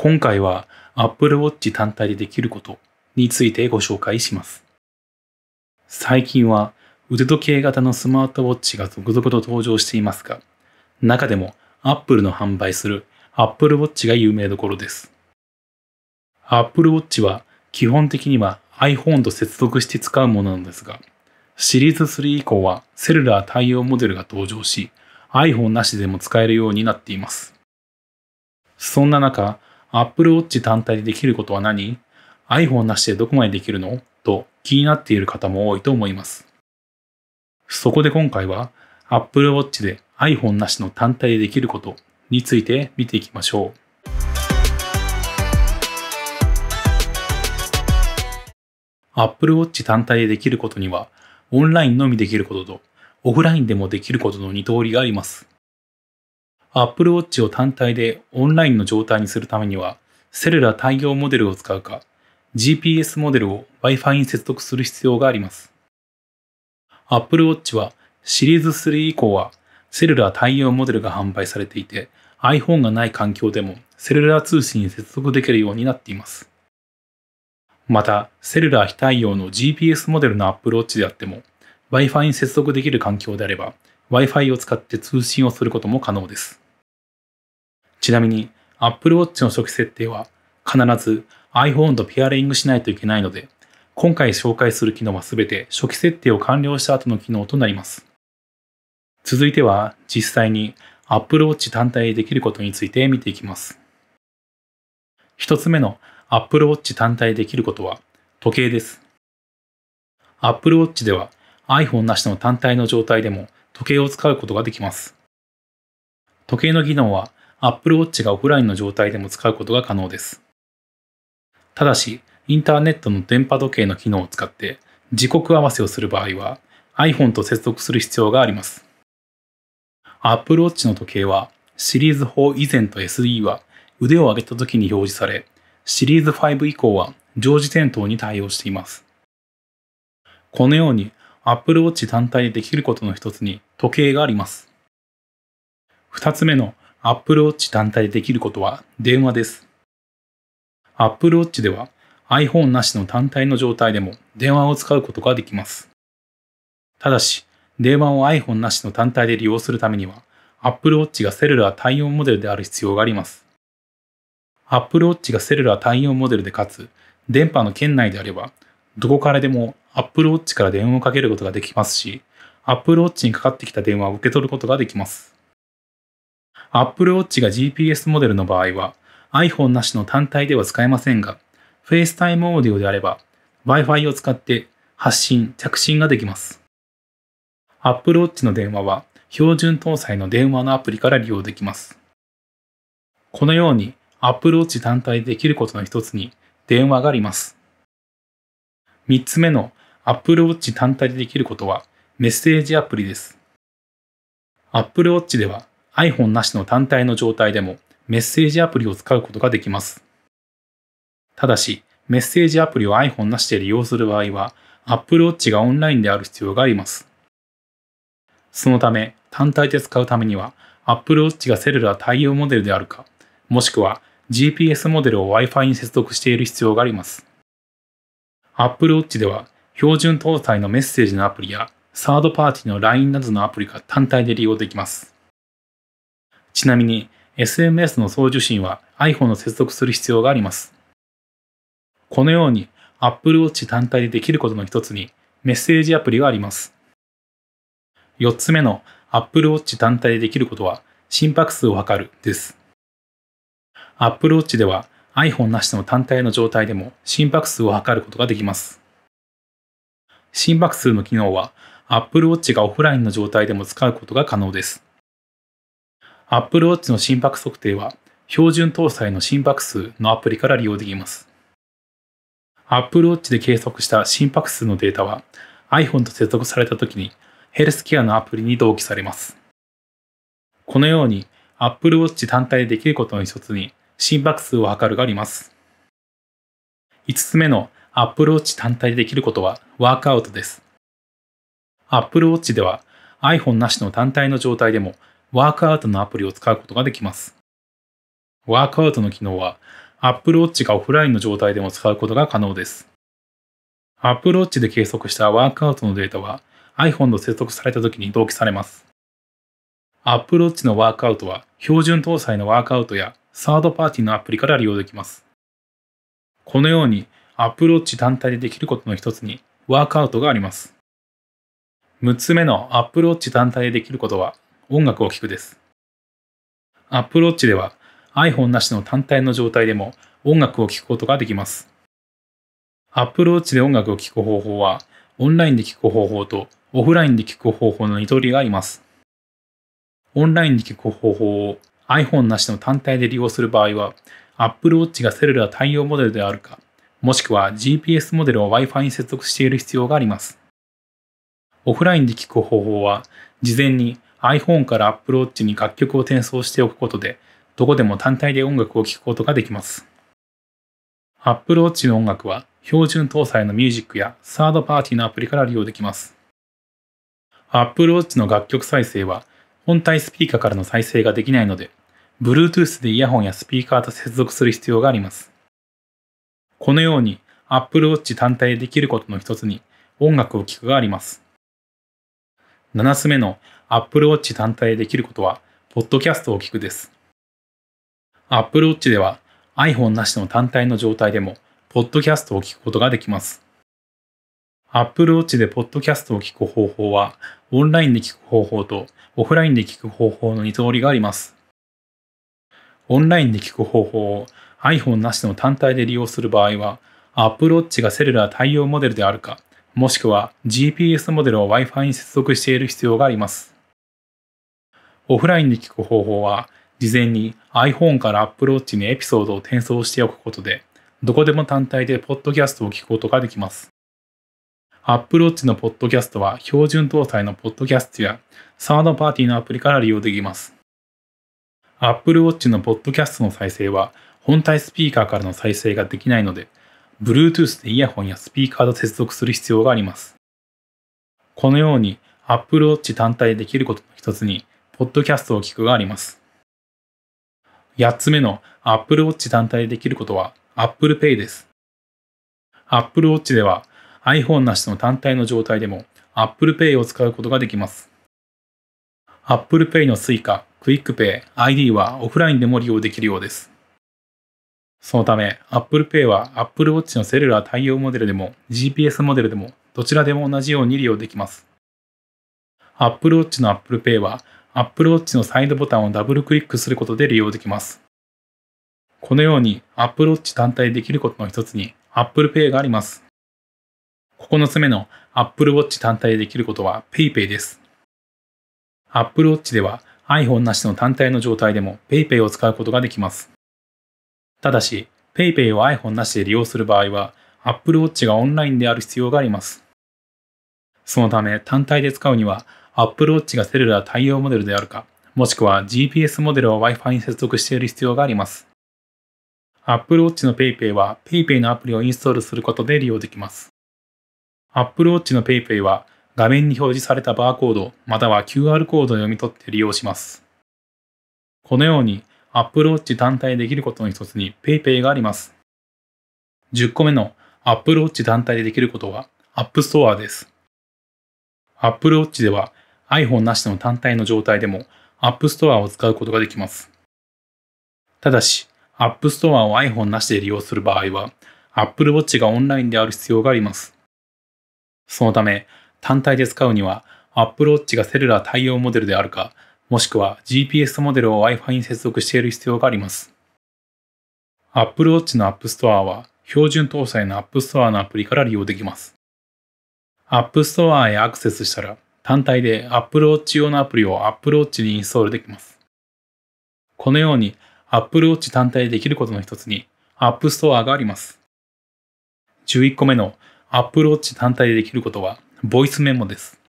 今回は Apple Watch 単体でできることについてご紹介します。最近は腕時計型のスマートウォッチが続々と登場していますが、中でも Apple の販売する Apple Watch が有名どころです。Apple Watch は基本的には iPhone と接続して使うものなのですが、シリーズ3以降はセルラー対応モデルが登場し、iPhone なしでも使えるようになっています。そんな中、Apple Watch 単体でできることは何 ?iPhone なしでどこまでできるのと気になっている方も多いと思います。そこで今回は Apple Watch で iPhone なしの単体でできることについて見ていきましょう。Apple Watch 単体でできることには、オンラインのみできることと、オフラインでもできることの二通りがあります。Apple Watch を単体でオンラインの状態にするためには、セルラ対応モデルを使うか、GPS モデルを Wi-Fi に接続する必要があります。Apple Watch はシリーズ3以降はセルラ対応モデルが販売されていて、iPhone がない環境でもセルラ通信に接続できるようになっています。また、セルラ非対応の GPS モデルの Apple Watch であっても、Wi-Fi に接続できる環境であれば、Wi-Fi を使って通信をすることも可能です。ちなみに Apple Watch の初期設定は必ず iPhone とペアリングしないといけないので、今回紹介する機能は全て初期設定を完了した後の機能となります。続いては実際に Apple Watch 単体でできることについて見ていきます。1つ目の Apple Watch 単体でできることは時計です。Apple Watch では iPhone なしの単体の状態でも時計を使うことができます。時計の技能は Apple Watch がオフラインの状態でも使うことが可能です。ただし、インターネットの電波時計の機能を使って時刻合わせをする場合は iPhone と接続する必要があります。Apple Watch の時計はシリーズ4以前と SE は腕を上げた時に表示され、シリーズ5以降は常時点灯に対応しています。このように Apple Watch 単体でできることの一つに時計があります。二つ目の Apple Watch 単体でできることは電話です。Apple Watch では iPhone なしの単体の状態でも電話を使うことができます。ただし、電話を iPhone なしの単体で利用するためには、Apple Watch がセルラー対応モデルである必要があります。Apple Watch がセルラー対応モデルでかつ、電波の圏内であれば、どこからでも Apple Watch から電話をかけることができますし、Apple Watch にかかってきた電話を受け取ることができます。Apple Watch が GPS モデルの場合は iPhone なしの単体では使えませんが、FaceTime オーディオであれば Wi-Fi を使って発信、着信ができます。Apple Watch の電話は標準搭載の電話のアプリから利用できます。このように Apple Watch 単体でできることの一つに電話があります。3つ目の Apple Watch 単体でできることはメッセージアプリです。Apple Watch では iPhone なしの単体の状態でもメッセージアプリを使うことができます。ただし、メッセージアプリを iPhone なしで利用する場合は、Apple Watch がオンラインである必要があります。そのため、単体で使うためには、Apple Watch がセルラー対応モデルであるか、もしくは GPS モデルを Wi-Fi に接続している必要があります。Apple Watch では、標準搭載のメッセージのアプリや、サードパーティーの LINE などのアプリが単体で利用できます。ちなみに SMS の送受信は iPhone を接続する必要があります。このように Apple Watch 単体でできることの一つにメッセージアプリがあります。4つ目の Apple Watch 単体でできることは心拍数を測るです。Apple Watch では iPhone なしの単体の状態でも心拍数を測ることができます。心拍数の機能は Apple Watch がオフラインの状態でも使うことが可能です。Apple Watch の心拍測定は、標準搭載の心拍数のアプリから利用できます。Apple Watch で計測した心拍数のデータは、iPhone と接続された時に、ヘルスケアのアプリに同期されます。このように、Apple Watch 単体でできることの一つに、心拍数を測るがあります。5つ目の Apple Watch 単体でできることは、ワークアウトです。Apple Watch では、iPhone なしの単体の状態でもワークアウトのアプリを使うことができます。ワークアウトの機能は Apple Watch がオフラインの状態でも使うことが可能です。Apple Watch で計測したワークアウトのデータは iPhone と接続された時に同期されます。Apple Watch のワークアウトは標準搭載のワークアウトやサードパーティーのアプリから利用できます。このように Apple Watch 単体でできることの一つにワークアウトがあります。6つ目の Apple Watch 単体でできることは音楽を聴くです。Apple Watch では iPhone なしの単体の状態でも音楽を聴くことができます。Apple Watch で音楽を聴く方法は、オンラインで聴く方法とオフラインで聴く方法の2通りがあります。オンラインで聴く方法を iPhone なしの単体で利用する場合は、Apple Watch がセルラー対応モデルであるか、もしくは GPS モデルを Wi-Fi に接続している必要があります。オフラインで聴く方法は、事前に iPhone から Apple Watch に楽曲を転送しておくことで、どこでも単体で音楽を聴くことができます。Apple Watch の音楽は、標準搭載のミュージックやサードパーティーのアプリから利用できます。Apple Watch の楽曲再生は、本体スピーカーからの再生ができないので、Bluetooth でイヤホンやスピーカーと接続する必要があります。このように Apple Watch 単体でできることの一つに音楽を聴くがあります。7つ目の Apple Watch 単体でできることは、ポッドキャストを聞くです。Apple Watch では iPhone なしの単体の状態でも、ポッドキャストを聞くことができます。Apple Watch でポッドキャストを聞く方法は、オンラインで聞く方法とオフラインで聞く方法の2通りがあります。オンラインで聞く方法を iPhone なしの単体で利用する場合は、Apple Watch がセルラー対応モデルであるか、もしくは GPS モデルを Wi-Fi に接続している必要があります。オフラインで聞く方法は、事前に iPhone から Apple Watch にエピソードを転送しておくことで、どこでも単体でポッドキャストを聞くことができます。Apple Watch のポッドキャストは標準搭載のポッドキャストやサードパーティーのアプリから利用できます。Apple Watch のポッドキャストの再生は本体スピーカーからの再生ができないので、Bluetooth でイヤホンやスピーカーと接続する必要があります。このように Apple Watch 単体でできることの一つにポッドキャストを聞くがあります。8つ目の Apple Watch 単体でできることは Apple Pay です。Apple Watch では iPhone なしの単体の状態でも Apple Pay を使うことができます。Apple Pay の Suica、QuickPay、ID はオフラインでも利用できるようです。そのため Apple Pay は Apple Watch のセルラー対応モデルでも GPS モデルでもどちらでも同じように利用できます。Apple Watch の Apple Pay は Apple Watch のサイドボタンをダブルクリックすることで利用できます。このように Apple Watch 単体でできることの一つに Apple Pay があります。9つ目の Apple Watch 単体でできることは PayPay です。Apple Watch では iPhone なしの単体の状態でも PayPay を使うことができます。ただし、PayPay を iPhone なしで利用する場合は、Apple Watch がオンラインである必要があります。そのため、単体で使うには、Apple Watch がセルラー対応モデルであるか、もしくは GPS モデルを Wi-Fi に接続している必要があります。Apple Watch の PayPay は PayPay のアプリをインストールすることで利用できます。Apple Watch の PayPay は画面に表示されたバーコードまたは QR コードを読み取って利用します。このように Apple Watch 単体でできることの一つに PayPay があります。10個目の Apple Watch 単体でできることは App Store です。Apple Watch では iPhone なしの単体の状態でも App Store を使うことができます。ただし、App Store を iPhone なしで利用する場合は、Apple Watch がオンラインである必要があります。そのため、単体で使うには、Apple Watch がセルラー対応モデルであるか、もしくは GPS モデルを Wi-Fi に接続している必要があります。Apple Watch の App Store は、標準搭載の App Store のアプリから利用できます。App Store へアクセスしたら、単体で Apple Watch 用のアプリを Apple Watch にインストールできます。このように Apple Watch 単体でできることの一つに App Store があります。11個目の Apple Watch 単体でできることはボイスメモです。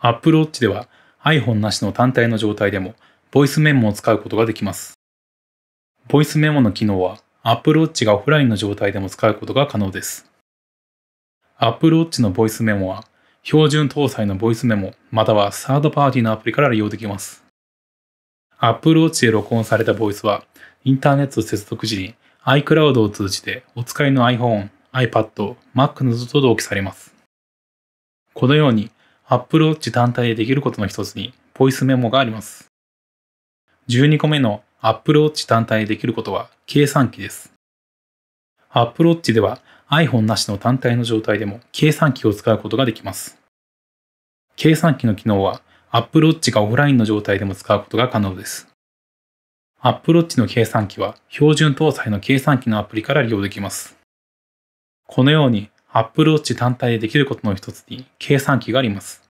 Apple Watch では iPhone なしの単体の状態でもボイスメモを使うことができます。ボイスメモの機能は Apple Watch がオフラインの状態でも使うことが可能です。Apple Watch のボイスメモは標準搭載のボイスメモ、またはサードパーティーのアプリから利用できます。Apple Watch で録音されたボイスは、インターネット接続時に iCloud を通じてお使いの iPhone、iPad、Mac などと同期されます。このように Apple Watch 単体でできることの一つに、ボイスメモがあります。12個目の Apple Watch 単体でできることは計算機です。Apple Watch では iPhone なしの単体の状態でも計算機を使うことができます。計算機の機能は Apple Watch がオフラインの状態でも使うことが可能です。Apple Watch の計算機は標準搭載の計算機のアプリから利用できます。このように Apple Watch 単体でできることの一つに計算機があります。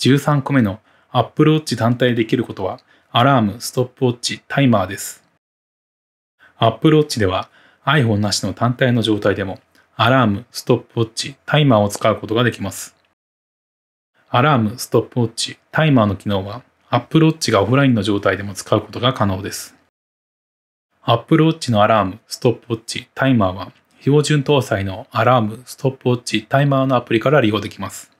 13個目の Apple Watch 単体でできることはアラーム、ストップウォッチ、タイマーです。Apple Watch では iPhone なしの単体の状態でも、アラーム、ストップウォッチ、タイマーを使うことができます。アラーム、ストップウォッチ、タイマーの機能は、Apple Watch がオフラインの状態でも使うことが可能です。Apple Watch のアラーム、ストップウォッチ、タイマーは、標準搭載のアラーム、ストップウォッチ、タイマーのアプリから利用できます。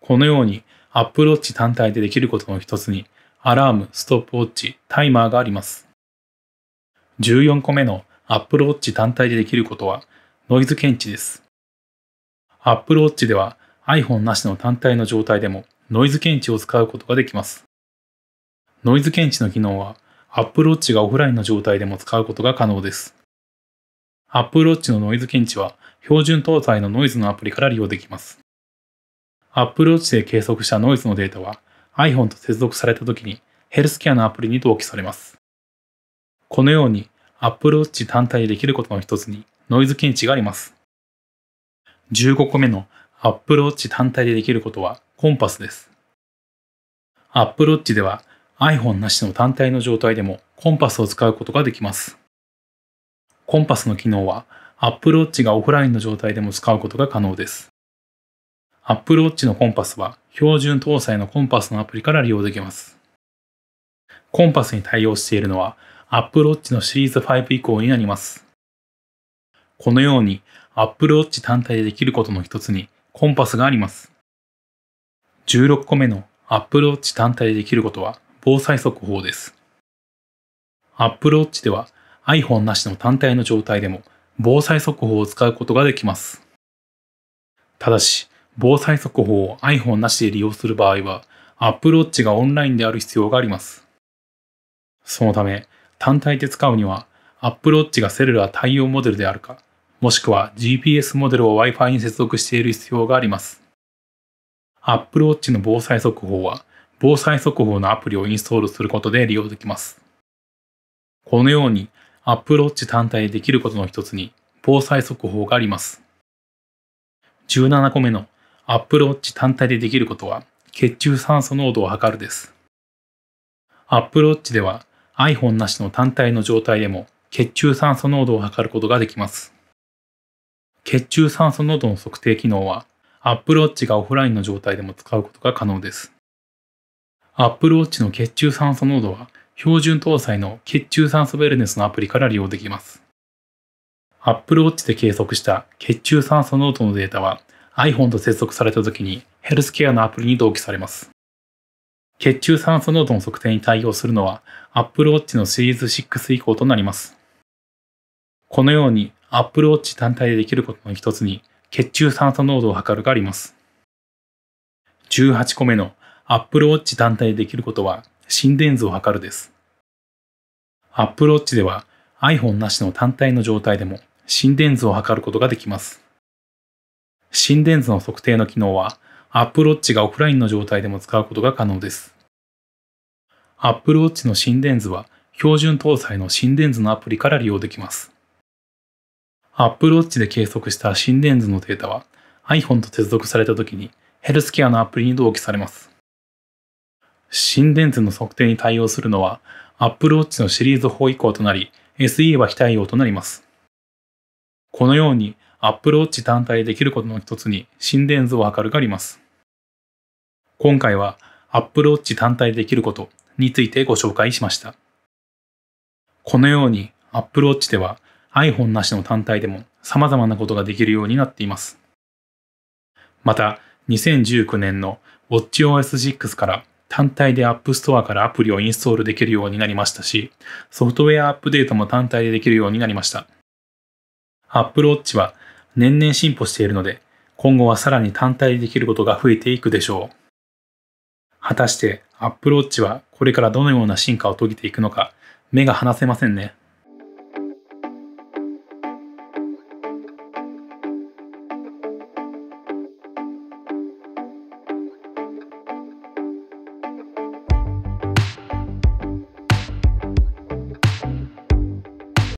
このように、Apple Watch 単体でできることの一つに、アラーム、ストップウォッチ、タイマーがあります。14個目の Apple Watch 単体でできることはノイズ検知です。Apple Watch では iPhone なしの単体の状態でもノイズ検知を使うことができます。ノイズ検知の機能は Apple Watch がオフラインの状態でも使うことが可能です。Apple Watch のノイズ検知は標準搭載のノイズのアプリから利用できます。Apple Watch で計測したノイズのデータは iPhone と接続された時にヘルスケアのアプリに同期されます。このように Apple Watch 単体でできることの一つにノイズ検知があります。15個目の Apple Watch 単体でできることはコンパスです。Apple Watch では iPhone なしの単体の状態でもコンパスを使うことができます。コンパスの機能は Apple Watch がオフラインの状態でも使うことが可能です。Apple Watch のコンパスは標準搭載のコンパスのアプリから利用できます。コンパスに対応しているのは Apple Watch のシリーズ5以降になります。このように Apple Watch 単体でできることの一つにコンパスがあります。16個目の Apple Watch 単体でできることは防災速報です。Apple Watch では iPhone なしの単体の状態でも防災速報を使うことができます。ただし、防災速報を iPhone なしで利用する場合は、Apple Watch がオンラインである必要があります。そのため、単体で使うには Apple Watch がセルラー対応モデルであるか、もしくは GPS モデルを Wi-Fi に接続している必要があります。Apple Watch の防災速報は、防災速報のアプリをインストールすることで利用できます。このように Apple Watch 単体でできることの一つに防災速報があります。17個目の Apple Watch 単体でできることは血中酸素濃度を測るです。Apple Watch では iPhone なしの単体の状態でも血中酸素濃度を測ることができます。血中酸素濃度の測定機能は Apple Watch がオフラインの状態でも使うことが可能です。Apple Watch の血中酸素濃度は標準搭載の血中酸素ウェルネスのアプリから利用できます。Apple Watch で計測した血中酸素濃度のデータは iPhone と接続された時にヘルスケアのアプリに同期されます。血中酸素濃度の測定に対応するのは Apple Watch のシリーズ6以降となります。このように Apple Watch 単体でできることの一つに血中酸素濃度を測るがあります。18個目の Apple Watch 単体でできることは心電図を測るです。Apple Watch では iPhone なしの単体の状態でも心電図を測ることができます。心電図の測定の機能は Apple Watch がオフラインの状態でも使うことが可能です。Apple Watch の心電図は標準搭載の心電図のアプリから利用できます。Apple Watch で計測した心電図のデータは iPhone と接続された時にヘルスケアのアプリに同期されます。心電図の測定に対応するのは Apple Watch のシリーズ4以降となり SE は非対応となります。このように Apple Watch 単体でできることの一つに心電図を測るがあります。今回は Apple Watch 単体でできることについてご紹介しました。このように Apple Watch では iPhone なしの単体でも様々なことができるようになっています。また、2019年の WatchOS6 から単体で App Store からアプリをインストールできるようになりましたし、ソフトウェアアップデートも単体でできるようになりました。Apple Watch は年々進歩しているので、今後はさらに単体でできることが増えていくでしょう。果たして Apple Watch はこれからどのような進化を遂げていくのか目が離せませんね。